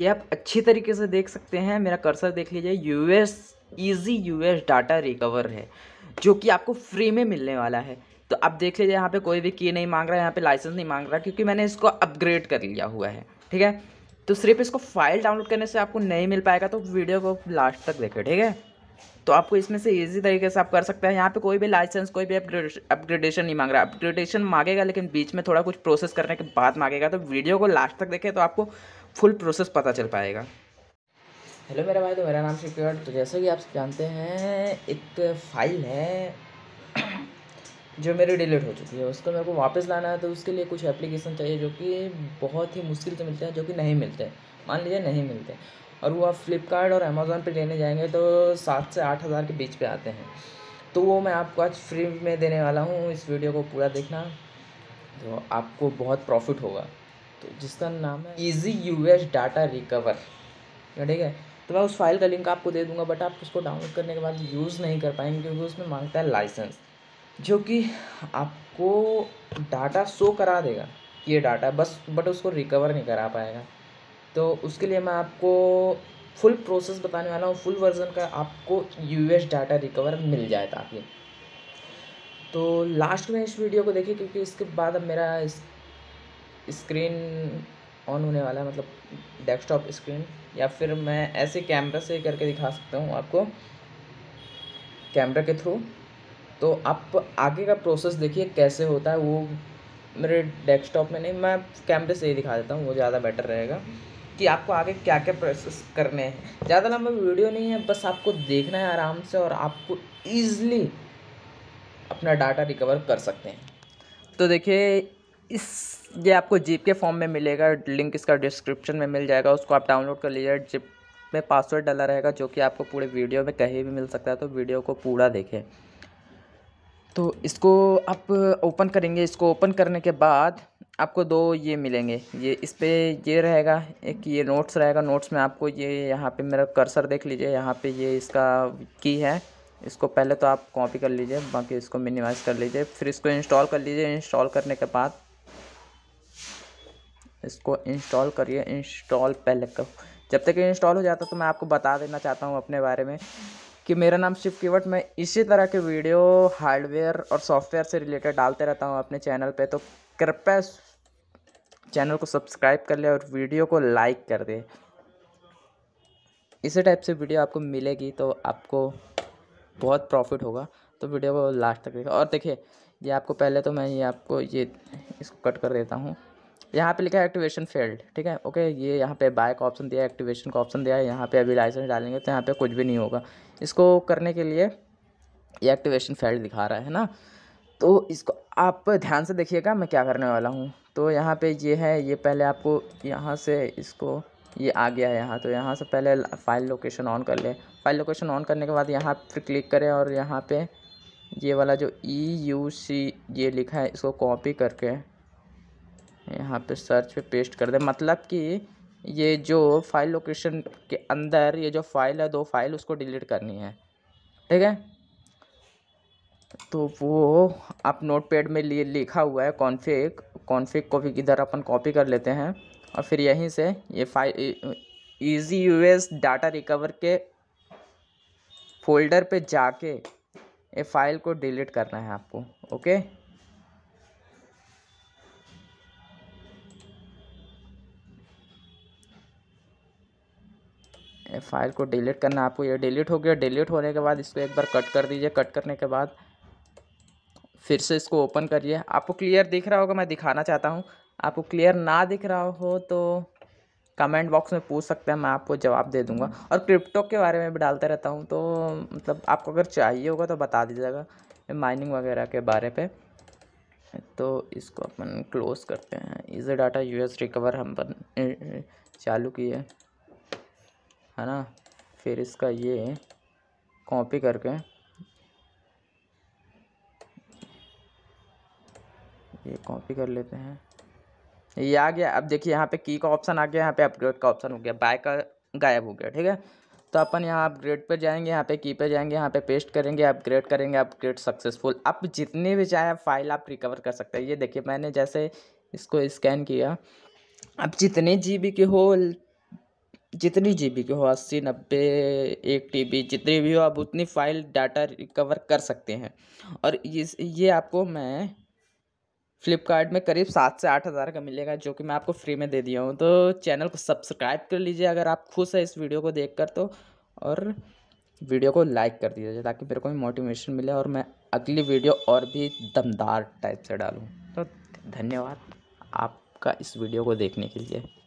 ये आप अच्छी तरीके से देख सकते हैं मेरा कर्सर देख लीजिए US easy US data recover है जो कि आपको फ्री में मिलने वाला है तो आप देख लीजिए यहाँ पे कोई भी की नहीं मांग रहा है यहाँ पे लाइसेंस नहीं मांग रहा क्योंकि मैंने इसको अपग्रेड कर लिया हुआ है ठीक है तो सिर्फ इसको फाइल डाउनलोड करने से आपको नहीं मिल पाएगा तो वीडियो को लास्ट तक देखें ठीक है तो आपको इसमें से इजी तरीके से आप कर सकते हैं यहाँ पे कोई भी लाइसेंस कोई भी अपग्रेडेशन अपग्रेडेशन नहीं मांग रहा अपग्रेडेशन मांगेगा लेकिन बीच में थोड़ा कुछ प्रोसेस करने के बाद मांगेगा तो वीडियो को लास्ट तक देखें तो आपको फुल प्रोसेस पता चल पाएगा हेलो मेरा भाई तो मेरा नाम शिवकट तो जैसे कि आप जानते हैं एक फाइल है जो मेरी डिलीट हो चुकी है उसको मेरे को वापस लाना है तो उसके लिए कुछ एप्लीकेशन चाहिए जो कि बहुत ही मुश्किल से मिलते हैं जो कि नहीं मिलते मान लीजिए नहीं मिलते और वो आप फ्लिपकार्ट और अमेज़ोन पे लेने जाएंगे तो सात से आठ हज़ार के बीच पे आते हैं तो वो मैं आपको आज फ्री में देने वाला हूँ इस वीडियो को पूरा देखना तो आपको बहुत प्रॉफिट होगा तो जिसका नाम है easy U S data recover ठीक है तो मैं उस फाइल का लिंक आपको दे दूंगा बट आप उसको डाउनलोड करने के बाद यूज़ नहीं कर पाएंगे क्योंकि उसमें मांगता है लाइसेंस जो कि आपको डाटा शो करा देगा ये डाटा बस बट उसको रिकवर नहीं करा पाएगा तो उसके लिए मैं आपको फुल प्रोसेस बताने वाला हूँ फुल वर्जन का आपको एस डाटा रिकवर मिल जाए ताकि तो लास्ट में इस वीडियो को देखिए क्योंकि इसके बाद अब मेरा इस स्क्रीन ऑन होने वाला है मतलब डेस्कटॉप स्क्रीन या फिर मैं ऐसे कैमरा से करके दिखा सकता हूँ आपको कैमरा के थ्रू तो आप आगे का प्रोसेस देखिए कैसे होता है वो मेरे डेस्कटॉप में नहीं मैं कैमरे से ही दिखा देता हूँ वो ज़्यादा बेटर रहेगा कि आपको आगे क्या क्या प्रोसेस करने हैं ज़्यादा लंबा वीडियो नहीं है बस आपको देखना है आराम से और आपको ईज़िली अपना डाटा रिकवर कर सकते हैं तो देखिए इस ये आपको जीप के फॉर्म में मिलेगा लिंक इसका डिस्क्रिप्शन में मिल जाएगा उसको आप डाउनलोड कर लीजिए जिप में पासवर्ड डाला रहेगा जो कि आपको पूरे वीडियो में कहीं भी मिल सकता है तो वीडियो को पूरा देखें तो इसको आप ओपन करेंगे इसको ओपन करने के बाद आपको दो ये मिलेंगे ये इस पर ये रहेगा एक ये नोट्स रहेगा नोट्स में आपको ये यहाँ पे मेरा कर्सर देख लीजिए यहाँ पे ये इसका की है इसको पहले तो आप कॉपी कर लीजिए बाकी इसको मिनिमाइज़ कर लीजिए फिर इसको इंस्टॉल कर लीजिए इंस्टॉल करने के बाद इसको इंस्टॉल करिए इंस्टॉल पहले करो जब तक ये इंस्टॉल हो जाता तो मैं आपको बता देना चाहता हूँ अपने बारे में कि मेरा नाम शिव केवट मैं इसी तरह के वीडियो हार्डवेयर और सॉफ्टवेयर से रिलेटेड डालते रहता हूँ अपने चैनल पे तो कृपया चैनल को सब्सक्राइब कर ले और वीडियो को लाइक कर दे इसी टाइप से वीडियो आपको मिलेगी तो आपको बहुत प्रॉफिट होगा तो वीडियो को लास्ट तक देखा और देखिए ये आपको पहले तो मैं ये आपको ये इसको कट कर देता हूँ यहाँ पे लिखा है एक्टिवेशन फेल्ड ठीक है ओके ये यहाँ पे बाय का ऑप्शन दिया है एक्टिवेशन का ऑप्शन दिया है यहाँ पे अभी लाइसेंस डालेंगे तो यहाँ पे कुछ भी नहीं होगा इसको करने के लिए ये एक्टिवेशन फेल्ड दिखा रहा है ना तो इसको आप ध्यान से देखिएगा मैं क्या करने वाला हूँ तो यहाँ पर ये है ये पहले आपको यहाँ से इसको ये आ गया है यहाँ तो यहाँ से पहले फाइल लोकेशन ऑन कर ले फाइल लोकेशन ऑन करने के बाद यहाँ पर क्लिक करें और यहाँ पर ये वाला जो ई यू सी ये लिखा है इसको कॉपी करके यहाँ पे सर्च पे पेस्ट कर दें मतलब कि ये जो फाइल लोकेशन के अंदर ये जो फाइल है दो फाइल उसको डिलीट करनी है ठीक है तो वो आप नोट में लिए लिखा हुआ है कॉन्फ़िग कॉन्फ़िग को भी इधर अपन कॉपी कर लेते हैं और फिर यहीं से ये file easy US data recover के फोल्डर पे जाके ये फाइल को डिलीट करना है आपको ओके फाइल को डिलीट करना आपको ये डिलीट हो गया डिलीट होने के बाद इसको एक बार कट कर दीजिए कट करने के बाद फिर से इसको ओपन करिए आपको क्लियर दिख रहा होगा मैं दिखाना चाहता हूँ आपको क्लियर ना दिख रहा हो तो कमेंट बॉक्स में पूछ सकते हैं मैं आपको जवाब दे दूँगा और क्रिप्टो के बारे में भी डालते रहता हूँ तो मतलब आपको अगर चाहिए होगा तो बता दीजिएगा माइनिंग वगैरह के बारे पर तो इसको अपन क्लोज करते हैं इजे डाटा यूएस रिकवर हम पर चालू किए है ना फिर इसका ये कॉपी करके ये कॉपी कर लेते हैं ये आ गया अब देखिए यहाँ पे की का ऑप्शन आ गया यहाँ पे अपग्रेड का ऑप्शन हो गया बाय का गायब हो गया ठीक है तो अपन यहाँ अपग्रेड पे जाएंगे यहाँ पे की पे जाएंगे यहाँ पे पेस्ट करेंगे अपग्रेड करेंगे अपग्रेड सक्सेसफुल अब जितनी भी चाहे फाइल आप रिकवर कर सकते हैं ये देखिए मैंने जैसे इसको स्कैन किया अब जितने जी की हो जितनी जी बी की हो अस्सी नब्बे एक टी बी जितनी भी हो आप उतनी फाइल डाटा रिकवर कर सकते हैं और इस ये आपको मैं फ्लिपकार्ट में करीब सात से आठ हज़ार का मिलेगा जो कि मैं आपको फ्री में दे दिया हूँ तो चैनल को सब्सक्राइब कर लीजिए अगर आप खुश हैं इस वीडियो को कर तो और वीडियो को लाइक कर दीजिए ताकि मेरे को भी मोटिवेशन मिले और मैं अगली वीडियो और भी दमदार टाइप से डालूँ तो धन्यवाद आपका इस वीडियो को देखने के लिए